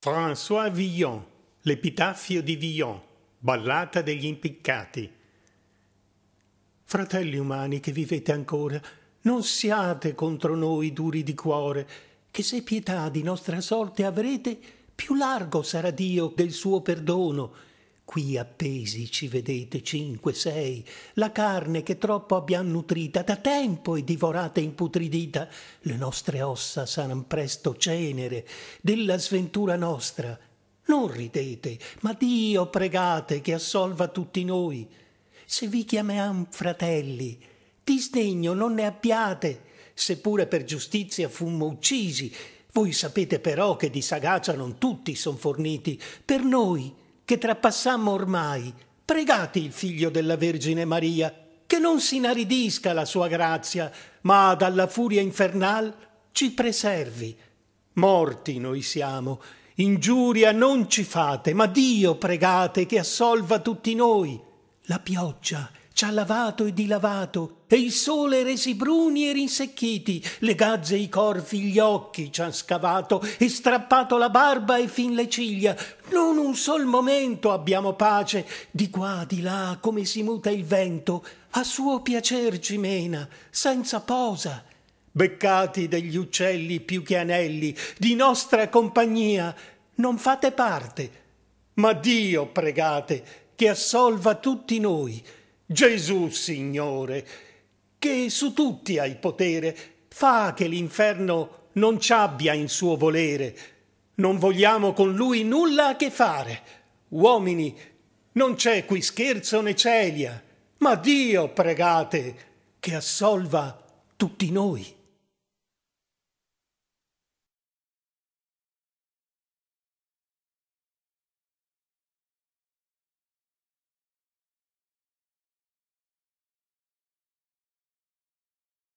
François Villon, l'epitaffio di Villon, ballata degli impiccati. Fratelli umani che vivete ancora, non siate contro noi duri di cuore, che se pietà di nostra sorte avrete, più largo sarà Dio del suo perdono, Qui appesi ci vedete cinque, sei, la carne che troppo abbiamo nutrita, da tempo è divorata e imputridita, le nostre ossa saranno presto cenere della sventura nostra. Non ridete, ma Dio pregate che assolva tutti noi. Se vi chiamiam fratelli, disdegno non ne abbiate, seppure per giustizia fummo uccisi. Voi sapete però che di sagacia non tutti son forniti, per noi che trapassammo ormai, pregate il figlio della Vergine Maria, che non si inaridisca la sua grazia, ma dalla furia infernal ci preservi. Morti noi siamo, ingiuria non ci fate, ma Dio pregate che assolva tutti noi. La pioggia ci ha lavato e dilavato, e il sole resi bruni e rinsecchiti, le gazze e i corvi, gli occhi ci han scavato e strappato la barba e fin le ciglia. Non un sol momento abbiamo pace, di qua, di là, come si muta il vento, a suo piacer ci mena, senza posa. Beccati degli uccelli più che anelli, di nostra compagnia non fate parte, ma Dio pregate che assolva tutti noi. Gesù Signore, che su tutti ha il potere, fa che l'inferno non ci abbia in suo volere. Non vogliamo con lui nulla a che fare. Uomini, non c'è qui scherzo né celia, ma Dio pregate che assolva tutti noi.